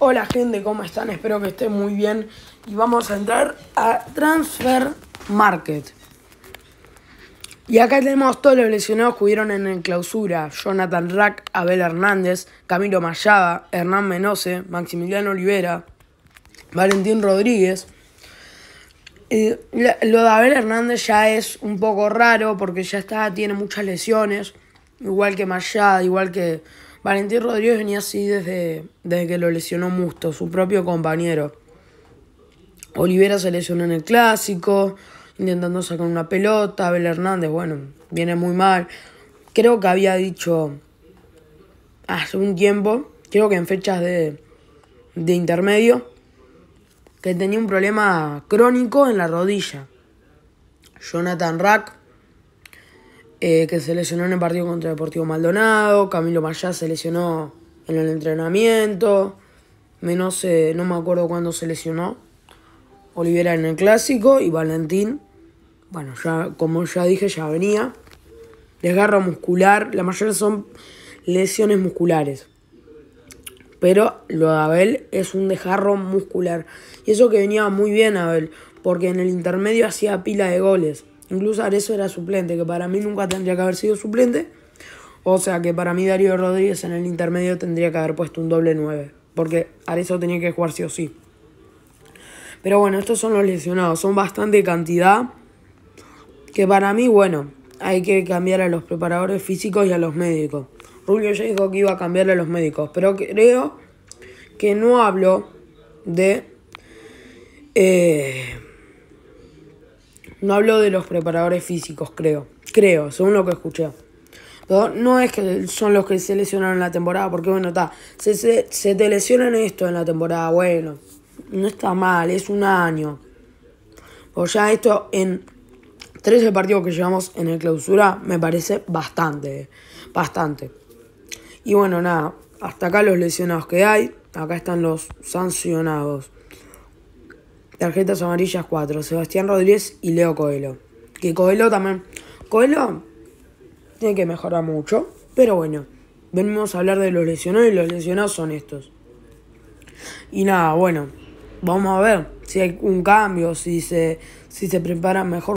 Hola gente, ¿cómo están? Espero que estén muy bien y vamos a entrar a Transfer Market. Y acá tenemos todos los lesionados que hubieron en clausura. Jonathan Rack, Abel Hernández, Camilo Mayada, Hernán Menose, Maximiliano Olivera, Valentín Rodríguez. lo de Abel Hernández ya es un poco raro porque ya está, tiene muchas lesiones. Igual que Mayada, igual que Valentín Rodríguez venía así desde, desde que lo lesionó Musto, su propio compañero. Olivera se lesionó en el clásico, intentando sacar una pelota. Abel Hernández, bueno, viene muy mal. Creo que había dicho hace un tiempo, creo que en fechas de intermedio, que tenía un problema crónico en la rodilla. Jonathan Rack eh, que se lesionó en el partido contra Deportivo Maldonado, Camilo Mayá se lesionó en el entrenamiento, menos eh, no me acuerdo cuándo se lesionó, Olivera en el clásico y Valentín, bueno, ya como ya dije, ya venía. Desgarro muscular, la mayoría son lesiones musculares. Pero lo de Abel es un desgarro muscular. Y eso que venía muy bien Abel, porque en el intermedio hacía pila de goles. Incluso Arezo era suplente, que para mí nunca tendría que haber sido suplente. O sea que para mí Darío Rodríguez en el intermedio tendría que haber puesto un doble 9. Porque Arezo tenía que jugar sí o sí. Pero bueno, estos son los lesionados. Son bastante cantidad. Que para mí, bueno, hay que cambiar a los preparadores físicos y a los médicos. Julio ya dijo que iba a cambiarle a los médicos. Pero creo que no hablo de... Eh, no hablo de los preparadores físicos, creo. Creo, según lo que escuché. No, no es que son los que se lesionaron en la temporada, porque bueno, está. Se, se, se te lesionan esto en la temporada, bueno. No está mal, es un año. O pues ya esto en 13 partidos que llevamos en el clausura me parece bastante. Bastante. Y bueno, nada. Hasta acá los lesionados que hay. Acá están los sancionados. Tarjetas amarillas 4. Sebastián Rodríguez y Leo Coelho. Que Coelho también. Coelho tiene que mejorar mucho. Pero bueno, venimos a hablar de los lesionados y los lesionados son estos. Y nada, bueno, vamos a ver si hay un cambio, si se, si se preparan mejor.